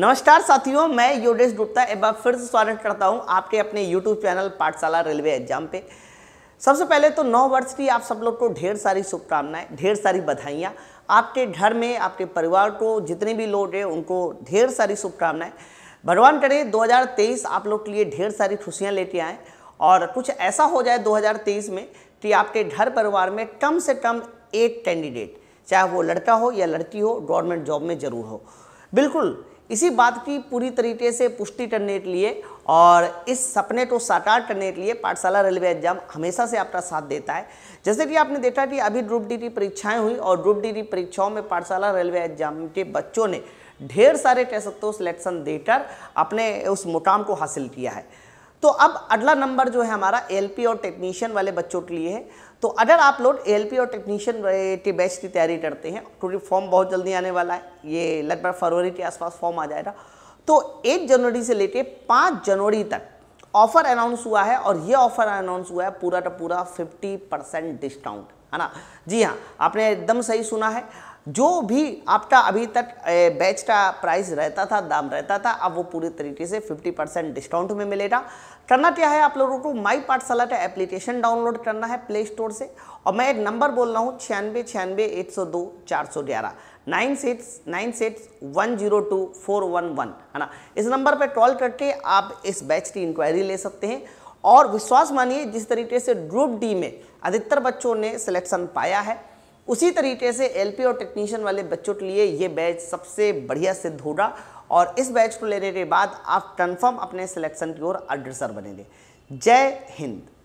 नमस्कार साथियों मैं योगेश गुप्ता एक बार फिर से स्वागत करता हूं आपके अपने YouTube channel Pathshala railway exam पे सबसे पहले तो नौ वर्ष की आप सब लोग को ढेर सारी शुभकामनाएं ढेर सारी बधाइयाँ आपके घर में आपके परिवार को जितने भी लोग हैं उनको ढेर सारी शुभकामनाएं भगवान करें 2023 आप लोग के लिए ढेर सारी खुशियाँ लेके आएँ और कुछ ऐसा हो जाए दो में कि आपके घर परिवार में कम से कम एक कैंडिडेट चाहे वो लड़का हो या लड़की हो गवर्नमेंट जॉब में जरूर हो बिल्कुल इसी बात की पूरी तरीके से पुष्टि करने के लिए और इस सपने को साकार करने के लिए पाठशाला रेलवे एग्जाम हमेशा से आपका साथ देता है जैसे कि आपने देखा कि अभी ग्रुप डी परीक्षाएं हुई और ग्रुप डी परीक्षाओं में पाठशाला रेलवे एग्जाम के बच्चों ने ढेर सारे कह सकते हो सिलेक्शन देकर अपने उस मुकाम को हासिल किया है तो अब अगला नंबर जो है हमारा एल और टेक्नीशियन वाले बच्चों के लिए है तो अगर आप लोग एलपी और टेक्नीशियन के बैच की तैयारी करते हैं क्योंकि फॉर्म बहुत जल्दी आने वाला है ये लगभग फरवरी के आसपास फॉर्म आ जाएगा तो एक जनवरी से लेके पाँच जनवरी तक ऑफर अनाउंस हुआ है और ये ऑफर अनाउंस हुआ है पूरा का पूरा 50 परसेंट डिस्काउंट है ना जी हाँ आपने एकदम सही सुना है जो भी आपका अभी तक बैच का प्राइस रहता था दाम रहता था अब वो पूरी तरीके से 50 परसेंट डिस्काउंट में मिलेगा करना क्या है आप लोगों को माई पाठशाला का एप्लीकेशन डाउनलोड करना है प्ले स्टोर से और मैं एक नंबर बोल रहा हूँ छियानवे छियानवे एक सौ दो चार सौ ग्यारह nine six nine six one zero two four one one है ना इस नंबर पर कॉल करके आप इस बैच की इंक्वायरी ले सकते हैं और विश्वास मानिए जिस तरीके से ग्रुप डी में अधिकतर बच्चों ने सिलेक्शन पाया है उसी तरीके से एल और टेक्नीशियन वाले बच्चों के लिए ये बैच सबसे बढ़िया सिद्ध होगा और इस बैच को लेने के बाद आप कन्फर्म अपने सिलेक्शन की ओर अग्रसर बनेंगे जय हिंद